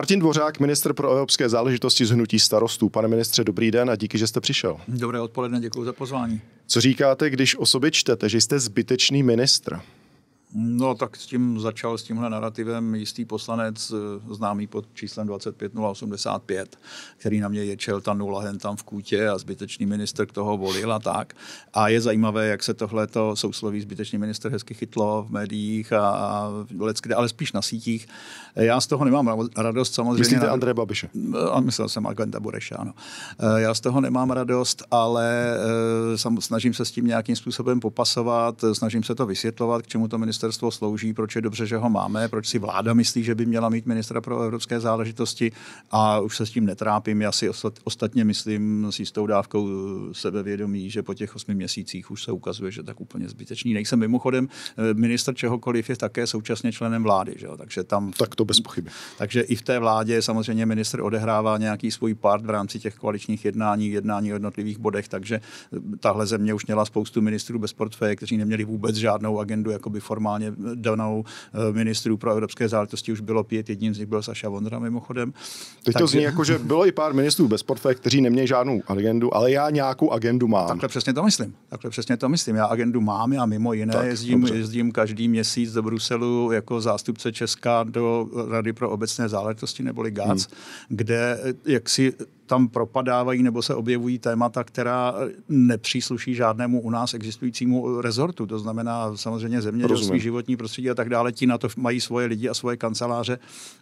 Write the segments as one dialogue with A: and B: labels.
A: Martin Dvořák, minister pro evropské záležitosti z Hnutí starostů. Pane ministře, dobrý den a díky, že jste přišel.
B: Dobré odpoledne, děkuji za pozvání. Co
A: říkáte, když o sobě čtete, že jste zbytečný ministr?
B: No tak s tím začal s tímhle narrativem jistý poslanec, eh, známý pod číslem 25085, který na mě ječel ta nula hen tam v kůtě a zbytečný minister k toho volil a tak. A je zajímavé, jak se tohle to sousloví zbytečný minister hezky chytlo v médiích a, a leckde, ale spíš na sítích. Já z toho nemám radost samozřejmě. Myslíte na... Andreje Babiše? Eh, a myslel jsem Agenda Bureša, ano. Eh, já z toho nemám radost, ale snažím se s tím nějakým způsobem popasovat, snažím se to vysvětlovat, k čemu to minister ministerstvo slouží, proč je dobře, že ho máme, proč si vláda myslí, že by měla mít ministra pro evropské záležitosti a už se s tím netrápím. Já si ostatně myslím s jistou dávkou uh, sebevědomí, že po těch osmi měsících už se ukazuje, že tak úplně zbytečný nejsem. Mimochodem, uh, minister čehokoliv je také současně členem vlády, že jo? takže tam... Tak to bez pochyby. Takže i v té vládě samozřejmě minister odehrává nějaký svůj part v rámci těch koaličních jednání, jednání o jednotlivých bodech, takže uh, tahle země už měla spoustu ministrů bez portfeje, kteří neměli vůbec žádnou agendu jakoby formální formálně danou eh, ministrů pro evropské záležitosti už bylo pět, jedním z nich byl Saša Vondra mimochodem. Teď Takže... to zní jako, že
A: bylo i pár ministrů bez portfeje, kteří neměli žádnou agendu, ale já nějakou agendu mám. Takhle přesně
B: to myslím. Takhle přesně to myslím. Já agendu mám, já mimo jiné tak, jezdím, jezdím každý měsíc do Bruselu jako zástupce Česka do Rady pro obecné záležitosti neboli GAC, hmm. kde eh, jak si tam propadávají nebo se objevují témata, která nepřísluší žádnému u nás existujícímu rezortu. To znamená samozřejmě zemědělství, životní prostředí a tak dále. Ti na to mají svoje lidi a svoje kanceláře.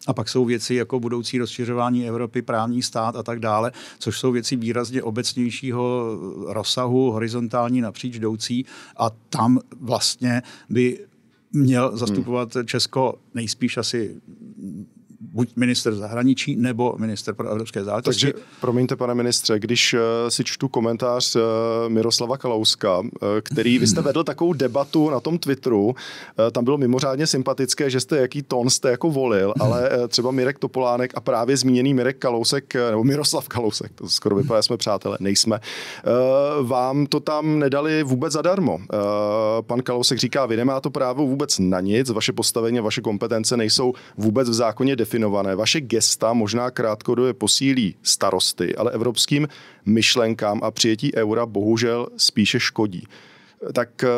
B: A pak jsou věci jako budoucí rozšiřování Evropy, právní stát a tak dále, což jsou věci výrazně obecnějšího rozsahu, horizontální napříč jdoucí. A tam vlastně by měl zastupovat hmm. Česko nejspíš asi buď minister zahraničí nebo minister
A: pro evropské záležitosti. Takže, promiňte, pane ministře, když uh, si čtu komentář uh, Miroslava Kalouska, uh, který vy jste vedl takovou debatu na tom Twitteru, uh, tam bylo mimořádně sympatické, že jste jaký tón jste jako volil, ale uh, třeba Mirek Topolánek a právě zmíněný Mirek Kalousek, uh, nebo Miroslav Kalousek, to skoro vypadá, jsme přátelé, nejsme, uh, vám to tam nedali vůbec zadarmo. Uh, pan Kalousek říká, vy nemá to právo vůbec na nic, vaše postavení, vaše kompetence nejsou vůbec v zákoně definované definované. Vaše gesta možná krátkodobě posílí starosty, ale evropským myšlenkám a přijetí eura bohužel spíše škodí. Tak eh,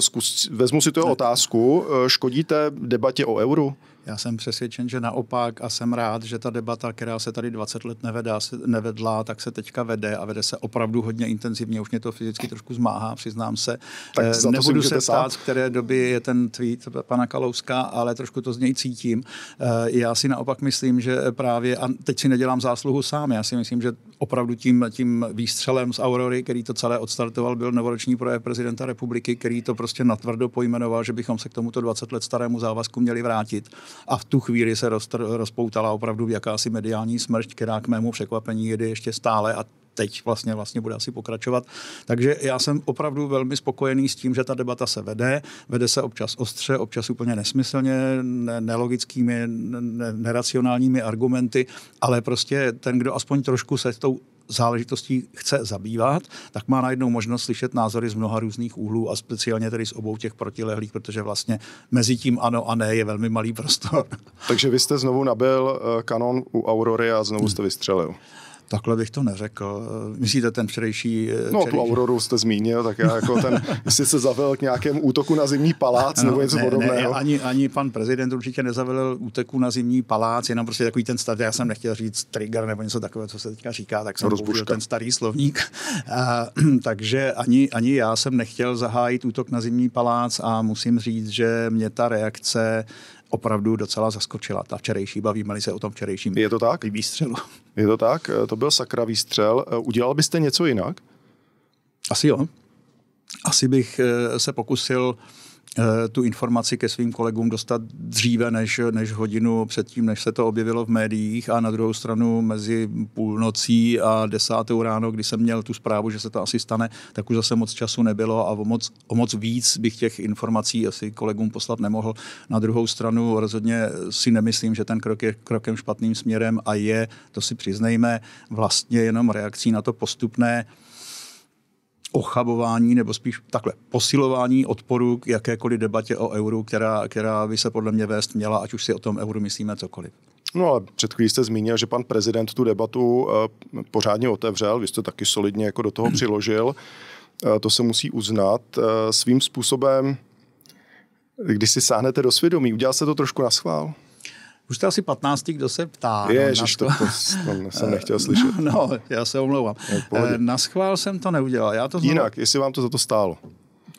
A: zkus, vezmu si tu otázku. Eh, Škodíte
B: debatě o euru? Já jsem přesvědčen, že naopak a jsem rád, že ta debata, která se tady 20 let nevedá, nevedla, tak se teďka vede a vede se opravdu hodně intenzivně. Už mě to fyzicky trošku zmáhá, přiznám se. Tak eh, Nebudu se ptát, z které doby je ten tweet pana Kalouska, ale trošku to z něj cítím. Eh, já si naopak myslím, že právě, a teď si nedělám zásluhu sám, já si myslím, že opravdu tím, tím výstřelem z Aurory, který to celé odstartoval, byl novoroční projev prezidenta republiky, který to prostě natvrdo pojmenoval, že bychom se k tomuto 20 let starému závazku měli vrátit a v tu chvíli se roztr- rozpoutala opravdu jakási mediální smrť, která k mému překvapení jede ještě stále a teď vlastně, vlastně bude asi pokračovat. Takže já jsem opravdu velmi spokojený s tím, že ta debata se vede. Vede se občas ostře, občas úplně nesmyslně, ne- nelogickými, ne- neracionálními argumenty, ale prostě ten, kdo aspoň trošku se tou záležitostí chce zabývat, tak má najednou možnost slyšet názory z mnoha různých úhlů a speciálně tedy z obou těch protilehlých, protože vlastně mezi tím ano a ne je velmi malý prostor.
A: Takže vy jste znovu nabil eh, kanon u Aurory a znovu jste
B: vystřelil. Hmm. Takhle bych to neřekl. Myslíte ten včerejší... včerejší... Eh, no, tu Auroru jste zmínil, tak já jako ten,
A: jestli se zavel k nějakému útoku na zimní palác no, nebo něco ne, podobného. Ne, ani,
B: ani pan prezident určitě nezavelil útoku na zimní palác, jenom prostě takový ten stav, já jsem nechtěl říct trigger nebo něco takového, co se teďka říká, tak jsem použil ten starý slovník. A, takže ani, ani já jsem nechtěl zahájit útok na zimní palác a musím říct, že mě ta reakce opravdu docela zaskočila. Ta včerejší, bavíme se o tom včerejším Je to tak? výstřelu. Je to tak?
A: To byl sakra výstřel. Udělal byste něco jinak?
B: Asi jo. Asi bych eh, se pokusil uh, Eh, tu informaci ke svým kolegům dostat dříve než, než hodinu předtím, než se to objevilo v médiích a na druhou stranu mezi půlnocí a desátou ráno, kdy jsem měl tu zprávu, že se to asi stane, tak už zase moc času nebylo a o moc, o moc víc bych těch informací asi kolegům poslat nemohl. Na druhou stranu rozhodně si nemyslím, že ten krok je krokem špatným směrem a je, to si přiznejme, vlastně jenom reakcí na to postupné ochabování nebo spíš takhle posilování odporu k jakékoliv debatě o euru, která, která by se podle mě vést měla, ať už si o tom euru myslíme cokoliv.
A: No ale před chvílí jste zmínil, že pan prezident tu debatu eh, pořádně otevřel, vy jste taky solidně jako do toho přiložil. Eh, to se musí uznat. Eh, svým způsobem, když si sáhnete do svědomí,
B: udělal se to trošku na schvál? Už jste asi 15, kdo se ptá. No, Ježiš, no, na to, to, to, to jsem nechtěl no, slyšet. No, já se omlouvám. Eh, na schvál jsem to neudělal. Já to znovu... Jinak, jestli vám to za to stálo.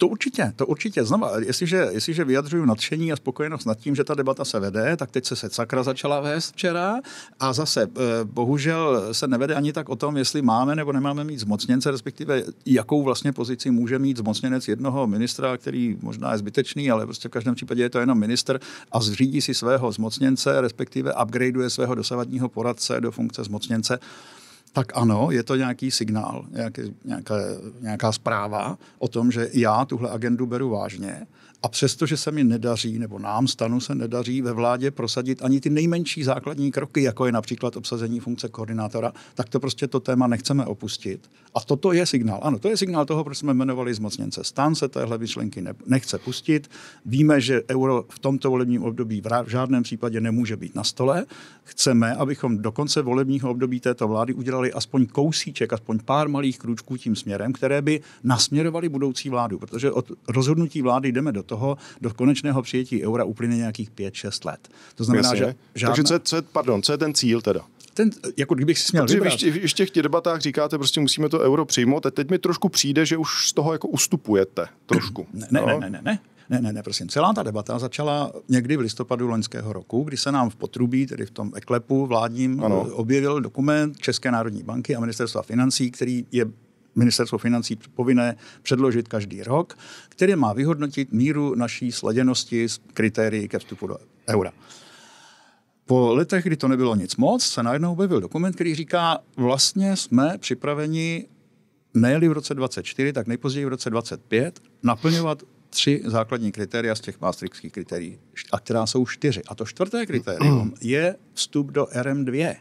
B: To určitě, to určitě. Znova, jestliže, jestliže vyjadřuju nadšení a spokojenost nad tím, že ta debata se vede, tak teď se sakra začala vést včera a zase eh, bohužel se nevede ani tak o tom, jestli máme nebo nemáme mít zmocněnce, respektive jakou vlastně pozici může mít zmocněnec jednoho ministra, který možná je zbytečný, ale prostě v každém případě je to jenom minister a zřídí si svého zmocněnce, respektive upgradeuje svého dosavadního poradce do funkce zmocněnce tak ano, je to nějaký signál, nějaké, nějaká, nějaká zpráva o tom, že já tuhle agendu beru vážně a přesto, že se mi nedaří, nebo nám stanu se nedaří ve vládě prosadit ani ty nejmenší základní kroky, jako je například obsazení funkce koordinátora, tak to prostě to téma nechceme opustit. A toto je signál. Ano, to je signál toho, proč jsme jmenovali zmocněnce. Stán se téhle myšlenky ne- nechce pustit. Víme, že euro v tomto volebním období v žádném případě nemůže být na stole. Chceme, abychom do konce volebního období této vlády udělali aspoň kousíček, aspoň pár malých krůčků tím směrem, které by nasměrovaly budoucí vládu, protože od rozhodnutí vlády jdeme do toho do konečného přijetí eura uplyne nějakých 5-6 let. To znamená, Jasně. že žádná... Takže co
A: je, co je, pardon, co je ten cíl teda?
B: ten, jako kdybych si směl vybrat. v
A: těch debatách říkáte, prostě musíme to euro přijmout, a teď mi trošku přijde, že už z toho jako ustupujete trošku. Ne, no? ne, ne, ne,
B: ne. Ne, ne, ne, prosím. Celá ta debata začala někdy v listopadu loňského roku, kdy se nám v potrubí, tedy v tom eklepu vládním, ano. objevil dokument České národní banky a ministerstva financí, který je ministerstvo financí povinné předložit každý rok, který má vyhodnotit míru naší sladěnosti s kritérií ke vstupu do eura. Po letech, kdy to nebylo nic moc, se najednou objevil dokument, který říká, vlastně jsme připraveni nejeli v roce 24, tak nejpozději v roce 25 naplňovat tři základní kritéria z těch maastrichtských kritérií, a která jsou čtyři. A to čtvrté kritérium je vstup do RM2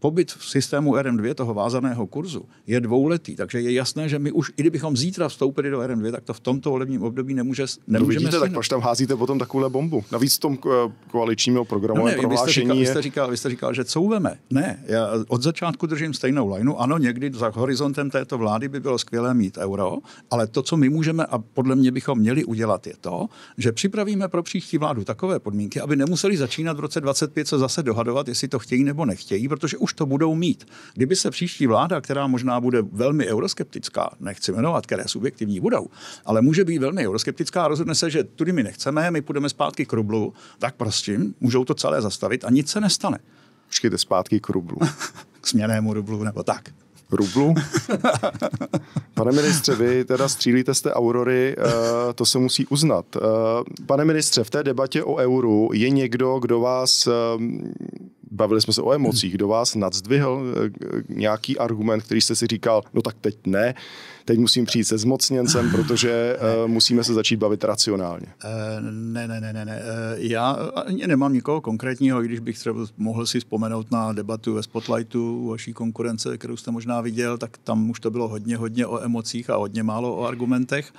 B: pobyt v systému RM2 toho vázaného kurzu je dvouletý, takže je jasné, že my už, i kdybychom zítra vstoupili do RM2, tak to v tomto volebním období nemůže, no nemůžeme vidíte, tak proč tam házíte
A: potom takovouhle bombu? Navíc v tom eh, koaličním programu no ne, vy jste, říkal, je... vy jste
B: říkal, vy jste říkal, že couveme. Ne, já od začátku držím stejnou lineu. Ano, někdy za horizontem této vlády by bylo skvělé mít euro, ale to, co my můžeme a podle mě bychom měli udělat, je to, že připravíme pro příští vládu takové podmínky, aby nemuseli začínat v roce 25 se zase dohadovat, jestli to chtějí nebo nechtějí, protože už už to budou mít. Kdyby se příští vláda, která možná bude velmi euroskeptická, nechci jmenovat, které subjektivní budou, ale může být velmi euroskeptická a rozhodne se, že tudy my nechceme, my půjdeme zpátky k rublu, tak prostě můžou to celé zastavit a nic se nestane. Počkejte zpátky k rublu. k směnému rublu nebo tak rublu. Pane ministře, vy teda
A: střílíte z té aurory, eh, to se musí uznat. Eh, pane ministře, v té debatě o euru je někdo, kdo vás eh, bavili jsme se o emocích, kdo vás nadzdvihl nějaký argument, který jste si říkal, no tak teď ne, teď musím přijít se zmocněncem, protože musíme se začít bavit racionálně.
B: Ne, ne, ne, ne, ne. Já ani nemám nikoho konkrétního, když bych třeba mohl si vzpomenout na debatu ve Spotlightu vaší konkurence, kterou jste možná viděl, tak tam už to bylo hodně, hodně o emocích a hodně málo o argumentech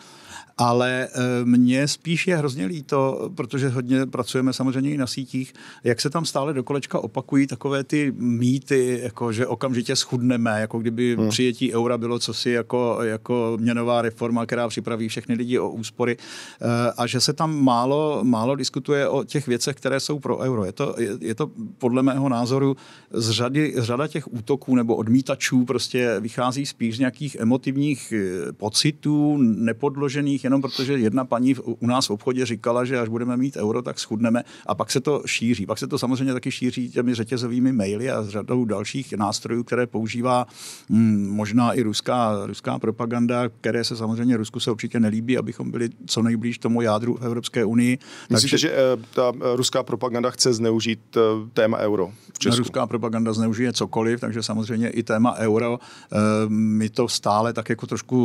B: ale eh, mně spíš je hrozně líto, protože hodně pracujeme samozřejmě i na sítích, jak se tam stále do kolečka opakují takové ty mýty, jako že okamžitě schudneme, jako kdyby hmm. přijetí eura bylo cosi jako, jako měnová reforma, která připraví všechny lidi o úspory eh, a že se tam málo, málo diskutuje o těch věcech, které jsou pro euro. Je to, je, je to podle mého názoru z řady, z řada těch útoků nebo odmítačů prostě vychází spíš z nějakých emotivních eh, pocitů, nepodložených médiích, jenom protože jedna paní v, u nás v obchodě říkala, že až budeme mít euro, tak schudneme a pak se to šíří. Pak se to samozřejmě taky šíří těmi řetězovými maily a s řadou dalších nástrojů, které používá hm, možná i ruská, ruská propaganda, které se samozřejmě Rusku se určitě nelíbí, abychom byli co nejblíž tomu jádru v Evropské unii. Myslíte, Takže... že eh, ta
A: eh, ruská propaganda chce zneužít eh, téma euro
B: v Česku? Ruská propaganda zneužije cokoliv, takže samozřejmě i téma euro. My to stále tak jako trošku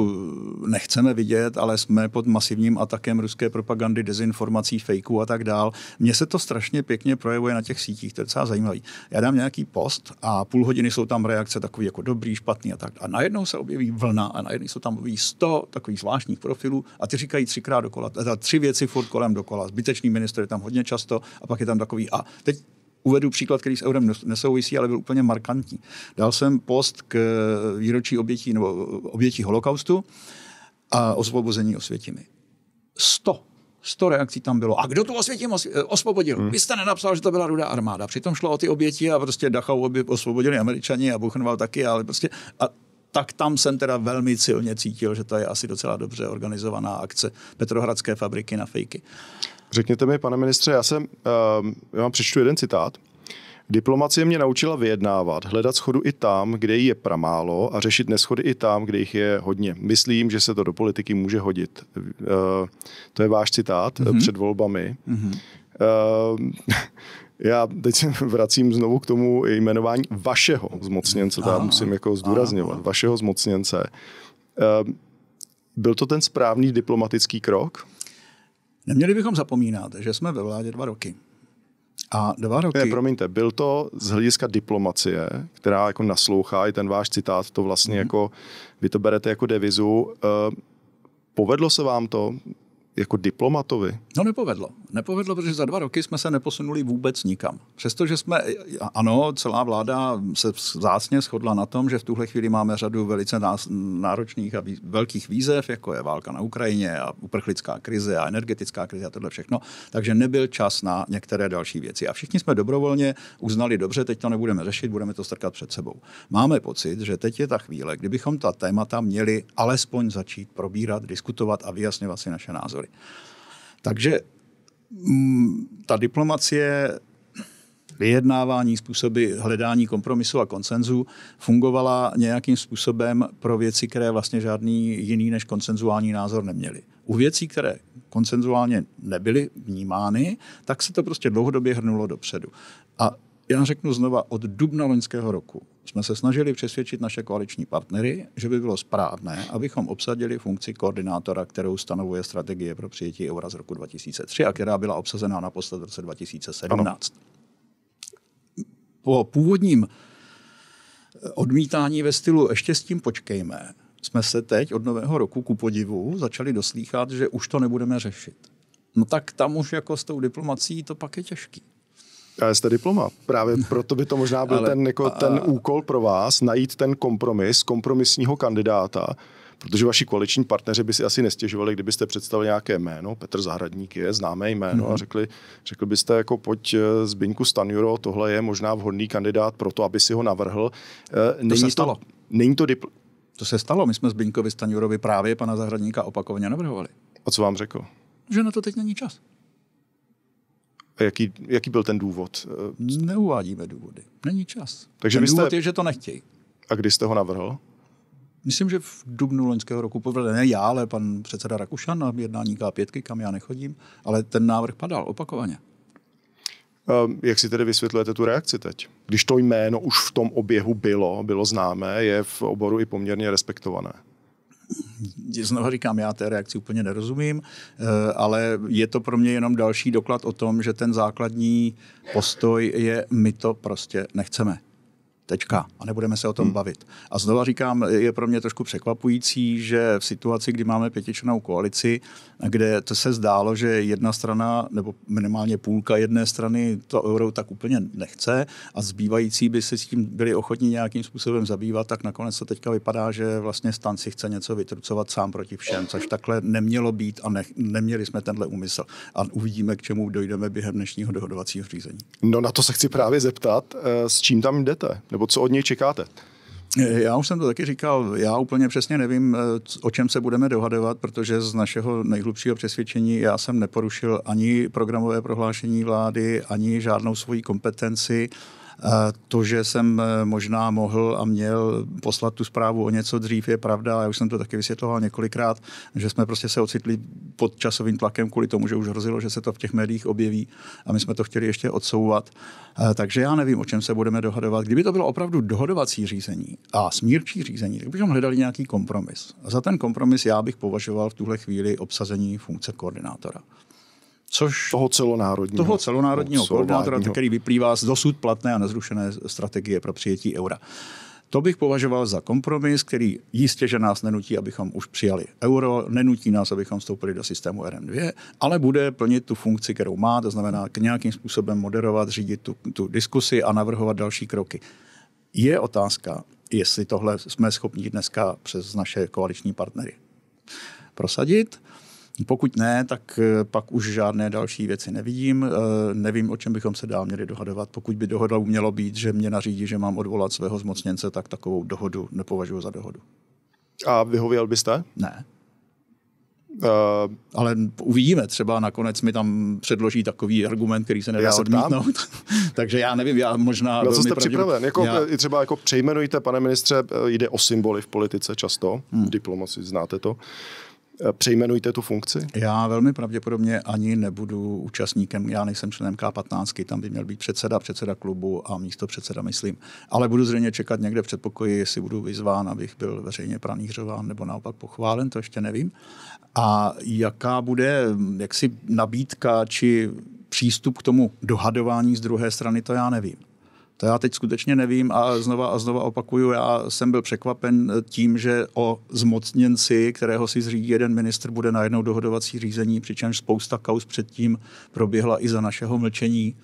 B: nechceme vidět, ale jsme pod masivním atakem ruské propagandy, dezinformací, fejků a tak dál. Mně se to strašně pěkně projevuje na těch sítích, to je docela zajímavý. Já dám nějaký post a půl hodiny jsou tam reakce takový jako dobrý, špatný a tak. A najednou se objeví vlna a najednou jsou tam objeví 100 takových zvláštních profilů a ty říkají třikrát dokola, teda tři věci furt kolem dokola. Zbytečný minister je tam hodně často a pak je tam takový a teď Uvedu příklad, který s eurem nesouvisí, ale byl úplně markantní. Dal jsem post k výročí obětí, nebo obětí holokaustu a osvobození Osvětimi. 100. 100 reakcí tam bylo. A kdo tu Osvětim eh, osvobodil? Hmm. Vy jste nenapsal, že to byla rudá armáda. Přitom šlo o ty oběti a prostě Dachau osvobodili američani a Buchenwald taky, ale prostě... A tak tam jsem teda velmi silně cítil, že to je asi docela dobře organizovaná akce Petrohradské fabriky na fejky. Řekněte mi, pane ministře, já jsem,
A: uh, já vám přečtu jeden citát. Diplomacie mě naučila vyjednávat, hledat schodu i tam, kde jí je pramálo a řešit neschody i tam, kde jich je hodně. Myslím, že se to do politiky může hodit. Eh, to je váš citát mm-hmm. před volbami. Mm-hmm. Já teď se vracím znovu k tomu jmenování vašeho zmocněnce, to já musím jako zdůrazňovat, vašeho zmocněnce. Byl to ten správný diplomatický
B: krok? Neměli bychom zapomínat, že jsme ve vládě dva roky.
A: A dva roky... Ne, promiňte, byl to z hlediska diplomacie, která jako naslouchá, i ten váš citát, to vlastně mm-hmm. jako, vy to berete jako devizu. Eh, povedlo se vám to? jako diplomatovi? No nepovedlo
B: nepovedlo, protože za dva roky jsme se neposunuli vůbec nikam. Přestože jsme, ano, celá vláda se zácně shodla na tom, že v tuhle chvíli máme řadu velice náročných a velkých výzev, jako je válka na Ukrajině a uprchlická krize a energetická krize a tohle všechno, takže nebyl čas na některé další věci. A všichni jsme dobrovolně uznali, dobře, teď to nebudeme řešit, budeme to strkat před sebou. Máme pocit, že teď je ta chvíle, kdybychom ta témata měli alespoň začít probírat, diskutovat a vyjasňovat si naše názory. Takže Mm, ta diplomacie vyjednávání, způsoby hledání kompromisu a koncenzu fungovala nějakým způsobem pro věci, které vlastně žádný jiný než koncenzuální názor neměly. U věcí, které koncenzuálně nebyly vnímány, tak se to prostě dlouhodobě hrnulo dopředu. A já řeknu znova, od dubna loňského roku jsme se snažili přesvědčit naše koaliční partnery, že by bylo správné, abychom obsadili funkci koordinátora, kterou stanovuje strategie pro přijetí eura z roku 2003 a která byla obsazena naposled v roce 2017. Ano. Po původním eh, odmítání ve stylu ještě s tím počkejme, jsme se teď od nového roku ku podivu začali doslýchat, že už to nebudeme řešit. No tak tam už jako s tou diplomací to pak je těžký.
A: Já eh, jste diplomat. Právě proto by to možná byl Ale, ten, jako, a... ten úkol pro vás, najít ten kompromis, kompromisního kandidáta, protože vaši koaliční partneři by si asi nestěžovali, kdybyste představili nějaké jméno, Petr Zahradník je známé jméno, a mhm. řekli, řekl byste jako pojď z eh, Zbyňku Stanjuro, tohle je možná vhodný kandidát pro to, aby si ho navrhl. Eh,
B: není to se stalo. To, není to dipl- to se stalo, my jsme Zbiňkovi Stanjurovi právě pana Zahradníka opakovaně navrhovali. A co vám řekl? Že na to teď není čas. Jaký, jaký byl ten důvod? Neuvádíme důvody. Není čas. Takže ten jste... důvod je, že to nechtějí.
A: A kdy jste ho navrhl?
B: Myslím, že v dubnu loňského roku povedl ne já, ale pan předseda Rakušan na jednání K5, kam já nechodím, ale ten návrh padal opakovaně.
A: Ehm, jak si tedy vysvětlujete tu reakci teď? Když to jméno už v tom oběhu bylo, bylo známé, je v oboru i poměrně respektované
B: znovu říkám, já té reakci úplně nerozumím, eh, ale je to pro mě jenom další doklad o tom, že ten základní postoj je, my to prostě nechceme. Tečka. A nebudeme se o tom hmm. bavit. A znova říkám, je pro mě trošku překvapující, že v situaci, kdy máme pětičnou koalici, kde to se zdálo, že jedna strana, nebo minimálně půlka jedné strany to euro tak úplně nechce a zbývající by se s tím byli ochotni nějakým způsobem zabývat, tak nakonec to teďka vypadá, že vlastně stan si chce něco vytrucovat sám proti všem, což takhle nemělo být a ne, neměli jsme tenhle úmysl. A uvidíme, k čemu dojdeme během dnešního dohodovacího řízení.
A: No na to se chci právě zeptat, eh, s čím tam jdete? nebo co od něj čekáte?
B: Eh, já už jsem to taky říkal, já úplně přesně nevím, eh, o čem se budeme dohadovat, protože z našeho nejhlubšího přesvědčení já jsem neporušil ani programové prohlášení vlády, ani žádnou svoji kompetenci to, že jsem eh, možná mohl a měl poslat tu zprávu o něco dřív, je pravda. Já už jsem to taky vysvětloval několikrát, že jsme prostě se ocitli pod časovým tlakem kvůli tomu, že už hrozilo, že se to v těch médiích objeví a my jsme to chtěli ještě odsouvat. Takže já nevím, o čem se budeme dohadovat. Kdyby to bylo opravdu dohodovací řízení a smírčí řízení, tak bychom hledali nějaký kompromis. A za ten kompromis já bych považoval v tuhle chvíli obsazení funkce koordinátora což... Toho celonárodního. Toho celonárodního koordinátora, který vyplývá z dosud platné a nezrušené strategie pro přijetí eura. To bych považoval za kompromis, který jistě, že nás nenutí, abychom už přijali euro, nenutí nás, abychom vstoupili do systému RM2, ale bude plnit tu funkci, kterou má, to znamená k nějakým způsobem moderovat, řídit tu, tu diskusi a navrhovat další kroky. Je otázka, jestli tohle jsme schopni dneska přes naše koaliční partnery prosadit pokud ne, tak eh, pak už žádné další věci nevidím. Eh, nevím, o čem bychom se dál měli dohadovat. Pokud by dohoda mělo být, že mě nařídí, že mám odvolat svého zmocněnce, tak takovou dohodu nepovažuji za dohodu.
A: A vyhověl byste?
B: Ne. Uh, ale uvidíme, třeba nakonec mi tam předloží takový argument, který se nedá se odmítnout. Takže já nevím, já možná... Na co jste pravdě... připraven? Jako, já...
A: Třeba jako přejmenujte, pane ministře, jde o symboly v politice často, hmm. diplomaci znáte to. Eh,
B: přejmenujte tu funkci? Já velmi pravděpodobně ani nebudu účastníkem, já nejsem členem K15, tam by měl být předseda, předseda klubu a místo předseda, myslím. Ale budu zřejmě čekat někde v předpokoji, jestli budu vyzván, abych byl veřejně pranířován nebo naopak pochválen, to ještě nevím. A jaká bude hm, jaksi nabídka či přístup k tomu dohadování z druhé strany, to já nevím. To já teď skutečně nevím a znova a znova opakuju, já jsem byl překvapen tím, že o zmocněnci, kterého si zřídí jeden ministr, bude najednou dohodovací řízení, přičemž spousta kaus předtím proběhla i za našeho mlčení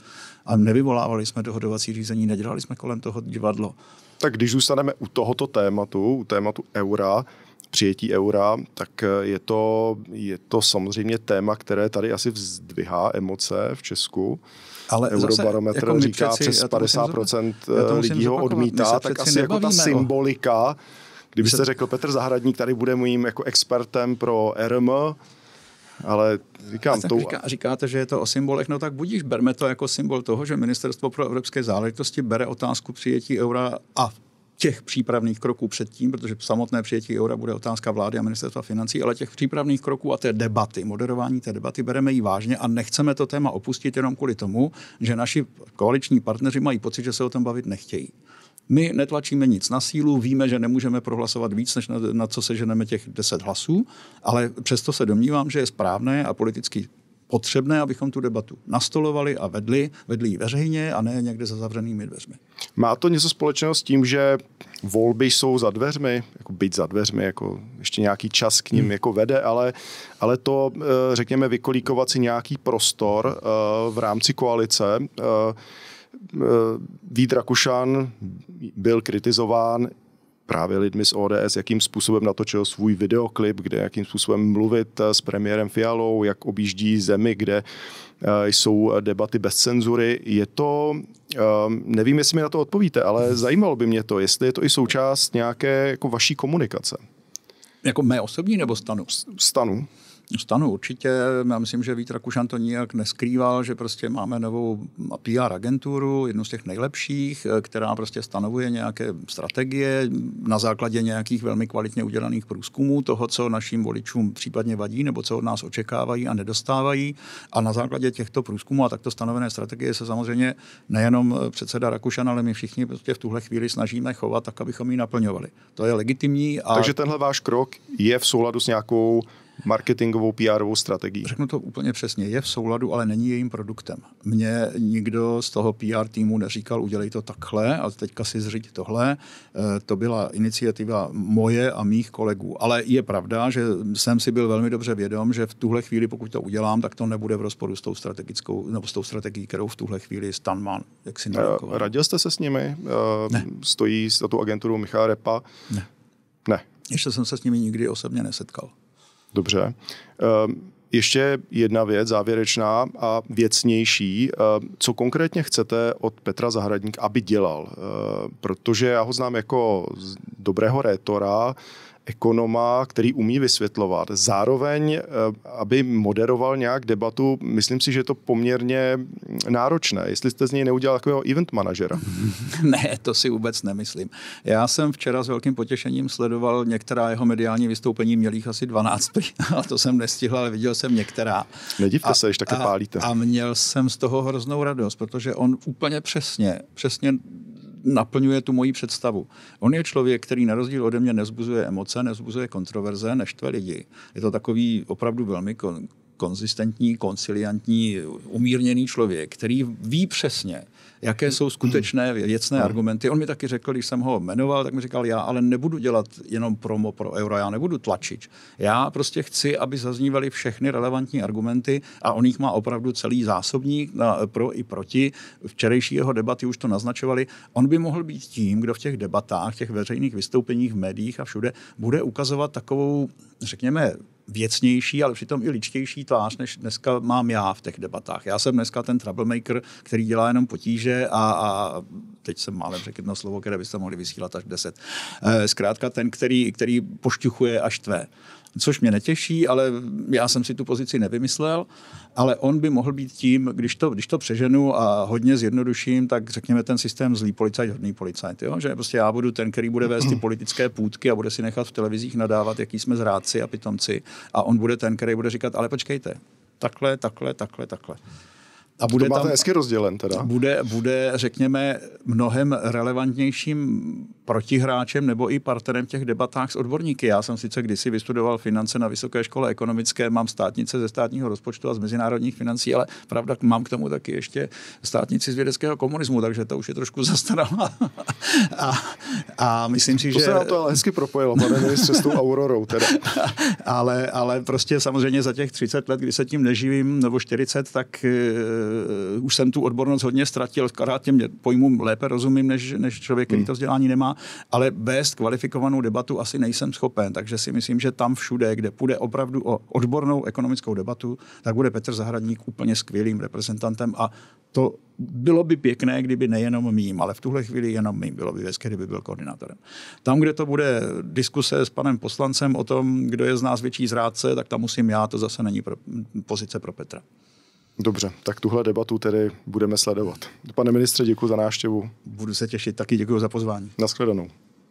B: a nevyvolávali jsme dohodovací řízení, nedělali jsme kolem toho divadlo. Tak když
A: zůstaneme u tohoto tématu, u tématu eura, přijetí eura, tak je to, je to samozřejmě téma, které tady asi vzdvihá emoce v Česku ale Eurobarometr zase, jako říká přeci, přes 50% eh, lidí ho odmítá, tak asi jako ta symbolika, o... kdybyste řekl Petr Zahradník, tady bude mým jako expertem pro
B: RM, ale říkám to. Říká, říkáte, že je to o symbolech, no tak budíš, berme to jako symbol toho, že Ministerstvo pro evropské záležitosti bere otázku přijetí eura a těch přípravných kroků předtím, protože samotné přijetí eura bude otázka vlády a ministerstva financí, ale těch přípravných kroků a té debaty, moderování té debaty, bereme ji vážně a nechceme to téma opustit jenom kvůli tomu, že naši koaliční partneři mají pocit, že se o tom bavit nechtějí. My netlačíme nic na sílu, víme, že nemůžeme prohlasovat víc, než na, na co seženeme těch 10 hlasů, ale přesto se domnívám, že je správné a politicky potřebné, abychom tu debatu nastolovali a vedli, vedli ji veřejně a ne někde za zavřenými dveřmi.
A: Má to něco společného s tím, že volby jsou za dveřmi, jako být za dveřmi, jako ještě nějaký čas k ním hmm. jako vede, ale, ale to, eh, řekněme, vykolíkovat si nějaký prostor eh, v rámci koalice, eh, Vít Rakušan byl kritizován právě lidmi z ODS, jakým způsobem natočil svůj videoklip, kde jakým způsobem mluvit eh, s premiérem Fialou, jak objíždí zemi, kde eh, jsou eh, debaty bez cenzury. Je to, ehm, nevím, jestli mi na to odpovíte, ale zajímalo by mě to, jestli je to i
B: součást nějaké jako vaší komunikace. Jako mé osobní nebo stanu? Stanu. Stanu určitě. Já myslím, že Vítra Kušan to nijak neskrýval, že prostě máme novou PR agenturu, jednu z těch nejlepších, eh, která prostě stanovuje nějaké strategie na základě nějakých velmi kvalitně udělaných průzkumů toho, co našim voličům případně vadí nebo co od nás očekávají a nedostávají. A na základě těchto průzkumů a takto stanovené strategie se samozřejmě nejenom eh, předseda Rakušan, ale my všichni prostě v tuhle chvíli snažíme chovat tak, abychom ji naplňovali. To je legitimní. A... Takže tenhle
A: váš krok je v souladu s nějakou
B: marketingovou PRovou strategií. Řeknu to úplně přesně. Je v souladu, ale není jejím produktem. Mně nikdo z toho PR týmu neříkal, udělej to takhle a teďka si zřiď tohle. Eh, to byla iniciativa moje a mých kolegů. Ale je pravda, že jsem si byl velmi dobře vědom, že v tuhle chvíli, pokud to udělám, tak to nebude v rozporu s tou strategickou, nebo s tou strategií, kterou v tuhle chvíli Stan má. Jak si eh, narokoval.
A: Radil jste se s nimi? Eh, ne. Stojí za tu agenturu Michal Repa? Ne. Ne. Ještě jsem se s nimi nikdy osobně nesetkal. Dobře. Ehm, ještě jedna věc, závěrečná a věcnější. Ehm, co konkrétně chcete od Petra Zahradník, aby dělal? Ehm, protože já ho znám jako dobrého rétora, ekonoma, který umí vysvětlovat. Zároveň, eh, aby moderoval nějak debatu, myslím si, že je to poměrně náročné, jestli jste z něj neudělal takového event manažera.
B: ne, to si vůbec nemyslím. Já jsem včera s velkým potěšením sledoval některá jeho mediální vystoupení, měl jich asi 12, ale to jsem nestihl, ale viděl jsem některá. Nedivte a, se, ještě také pálíte. a měl jsem z toho hroznou radost, protože on úplně přesně, přesně naplňuje tu moji představu. On je člověk, který na rozdíl ode mě nezbuzuje emoce, nezbuzuje kontroverze, neštve lidi. Je to takový opravdu velmi kon- konzistentní, konciliantní, umírněný člověk, který ví přesně, jaké jsou skutečné věcné no. argumenty. On mi taky řekl, když jsem ho jmenoval, tak mi říkal, já ale nebudu dělat jenom promo pro euro, já nebudu tlačit. Já prostě chci, aby zaznívaly všechny relevantní argumenty a on jich má opravdu celý zásobník na pro i proti. Včerejší jeho debaty už to naznačovali. On by mohl být tím, kdo v těch debatách, těch veřejných vystoupeních v médiích a všude bude ukazovat takovou, řekněme, věcnější, ale přitom i ličtější tvář, než dneska mám já v těch debatách. Já jsem dneska ten troublemaker, který dělá jenom potíže a, a teď jsem málem řekl jedno slovo, které byste mohli vysílat až 10. Eh, zkrátka ten, který, který pošťuchuje až tvé což mě netěší, ale já jsem si tu pozici nevymyslel, ale on by mohl být tím, když to, když to přeženu a hodně zjednoduším, tak řekněme ten systém zlý policajt, hodný policajt, jo? že prostě já budu ten, který bude vést ty politické půdky a bude si nechat v televizích nadávat, jaký jsme zrádci a pitomci a on bude ten, který bude říkat, ale počkejte, takhle, takhle, takhle, takhle. A bude to tam hezky rozdělen teda. Bude, bude, řekněme, mnohem relevantnějším protihráčem nebo i partnerem těch debatách s odborníky. Já jsem sice kdysi vystudoval finance na Vysoké škole ekonomické, mám státnice ze státního rozpočtu a z mezinárodních financí, ale pravda, mám k tomu taky ještě státnici z vědeckého komunismu, takže to už je trošku zastaralo. a, a myslím si, to že... To se na to
A: ale hezky propojilo, pane ministře, s tou aurorou teda.
B: ale, ale prostě samozřejmě za těch 30 let, kdy se tím neživím, nebo 40, tak uh, už jsem tu odbornost hodně ztratil, Karát těm pojmům lépe rozumím, než, než člověk, který hmm. to vzdělání nemá, ale bez kvalifikovanou debatu asi nejsem schopen, takže si myslím, že tam všude, kde půjde opravdu o odbornou ekonomickou debatu, tak bude Petr Zahradník úplně skvělým reprezentantem a to bylo by pěkné, kdyby nejenom mým, ale v tuhle chvíli jenom mým bylo by hezké, kdyby byl koordinátorem. Tam, kde to bude diskuse s panem poslancem o tom, kdo je z nás větší zrádce, tak tam musím já, to zase není pro, pozice pro Petra.
A: Dobře, tak tuhle debatu tedy budeme sledovat. Pane ministře, děkuji za návštěvu. Budu se těšit, taky děkuji za pozvání. Naschledanou.